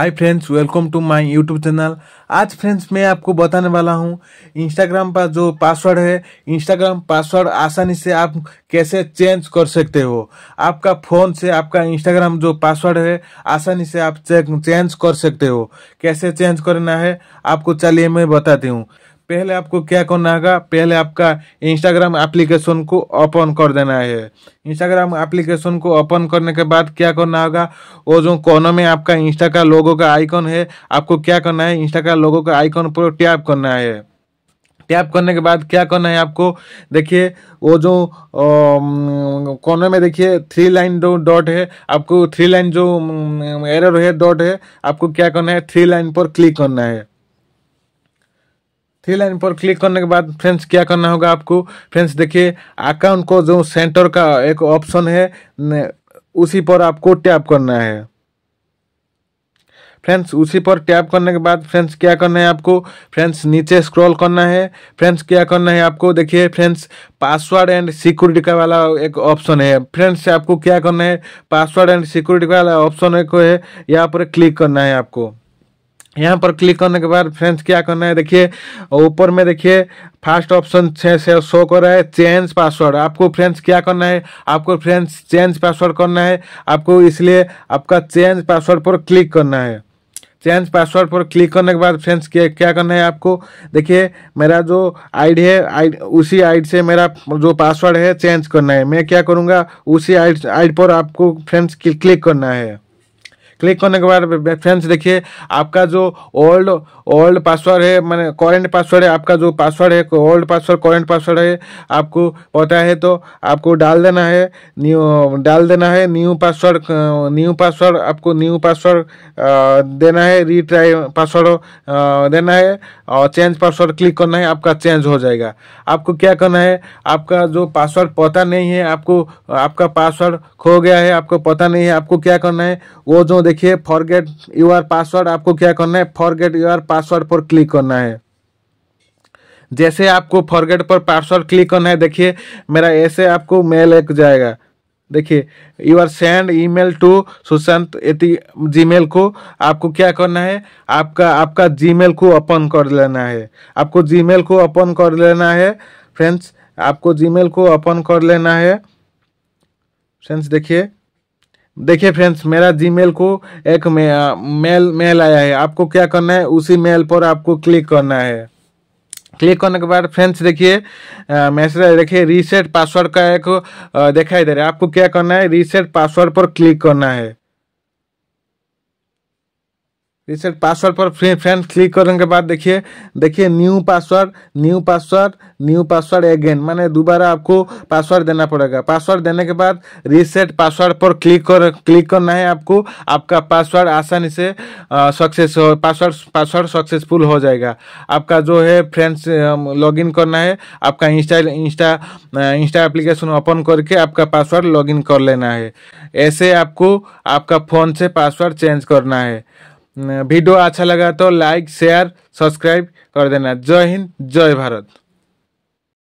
hi friends welcome to my YouTube channel आज friends मैं आपको बताने वाला हूँ इंस्टाग्राम पर जो पासवर्ड है इंस्टाग्राम पासवर्ड आसानी से आप कैसे चेंज कर सकते हो आपका फ़ोन से आपका इंस्टाग्राम जो पासवर्ड है आसानी से आप चेंज कर सकते हो कैसे चेंज करना है आपको चलिए मैं बताती हूँ पहले आपको क्या करना होगा पहले आपका इंस्टाग्राम एप्लीकेशन को ओपन कर देना है इंस्टाग्राम एप्लीकेशन को ओपन करने के बाद क्या करना होगा वो जो कोनों में आपका इंस्टा का लोगों का आइकॉन है आपको क्या करना है इंस्टा का लोगों का आइकॉन पर टैप करना है टैप करने के बाद क्या करना है आपको देखिए वो जो कोने में देखिए थ्री लाइन जो डॉट है आपको थ्री लाइन जो एरर है डॉट है आपको क्या करना है थ्री लाइन पर क्लिक करना है थ्री लाइन पर क्लिक करने के बाद फ्रेंड्स क्या करना होगा आपको फ्रेंड्स देखिए अकाउंट को जो सेंटर का एक ऑप्शन है उसी पर आपको टैप करना है फ्रेंड्स उसी पर टैप करने के बाद फ्रेंड्स क्या करना है आपको फ्रेंड्स नीचे स्क्रॉल करना है फ्रेंड्स क्या करना है आपको देखिए फ्रेंड्स पासवर्ड एंड सिक्योरिटी का वाला एक ऑप्शन है फ्रेंड्स आपको क्या करना है पासवर्ड एंड सिक्योरिटी का वाला ऑप्शन एक है यहाँ पर क्लिक करना है आपको यहाँ पर क्लिक करने के बाद फ्रेंड्स क्या करना है देखिए ऊपर में देखिए फर्स्ट ऑप्शन से शो कर रहा है चेंज पासवर्ड आपको फ्रेंड्स क्या करना है आपको फ्रेंड्स चेंज पासवर्ड करना है आपको इसलिए आपका चेंज पासवर्ड पर क्लिक करना है चेंज पासवर्ड पर क्लिक करने के बाद फ्रेंड्स क्या क्या करना है आपको देखिए मेरा जो आईडी है आईड उसी आईडी से मेरा जो पासवर्ड है चेंज करना है मैं क्या करूँगा उसी आईड आईड पर आपको फ्रेंड्स क्लिक करना है क्लिक करने के बाद फ्रेंड्स देखिए आपका जो ओल्ड ओल्ड पासवर्ड है मैंने करेंट पासवर्ड है आपका जो पासवर्ड है ओल्ड पासवर्ड करेंट पासवर्ड है आपको पता है तो आपको डाल देना है न्यू डाल देना है न्यू पासवर्ड न्यू पासवर्ड आपको न्यू पासवर्ड देना है रीट्राई पासवर्ड देना है और चेंज पासवर्ड क्लिक करना है आपका चेंज हो जाएगा आपको क्या करना है आपका जो पासवर्ड पता नहीं है आपको आपका पासवर्ड खो गया है आपको पता नहीं है आपको क्या करना है वो जो देखिए फॉरगेट यूआर पासवर्ड आपको क्या करना है फॉरगेट यूआर पास पासवर्ड पर क्लिक करना है जैसे आपको फॉरगेट पर पासवर्ड क्लिक करना है देखिए मेरा ऐसे आपको मेल एक जाएगा देखिए you are send email to Sushant ji Gmail को आपको क्या करना है आपका आपका जीमेल को ओपन कर लेना है आपको जीमेल को ओपन कर लेना है फ्रेंड्स आपको जीमेल को ओपन कर लेना है फ्रेंड्स देखिए देखिए फ्रेंड्स मेरा जीमेल को एक मेल मेल आया है आपको क्या करना है उसी मेल पर आपको क्लिक करना है क्लिक करने के बाद फ्रेंड्स देखिए मैसेज देखिए रीसेट पासवर्ड का एक दिखाई दे रहा है आपको क्या करना है रीसेट पासवर्ड पर क्लिक करना है रिसेट पासवर्ड पर फ्रेंड क्लिक करने के बाद देखिए देखिए new password new password new password again माने दोबारा आपको पासवर्ड देना पड़ेगा पासवर्ड देने के बाद रीसेट पासवर्ड पर क्लिक कर क्लिक करना है आपको आपका पासवर्ड आसानी से सक्सेस हो पासवर्ड पासवर्ड सक्सेसफुल हो जाएगा आपका जो है फ्रेंड्स इन करना है आपका insta insta insta application open करके आपका पासवर्ड लॉगिन कर लेना है ऐसे आपको आपका फ़ोन से पासवर्ड चेंज करना है वीडियो अच्छा लगा तो लाइक शेयर सब्सक्राइब कर देना जय हिंद जय भारत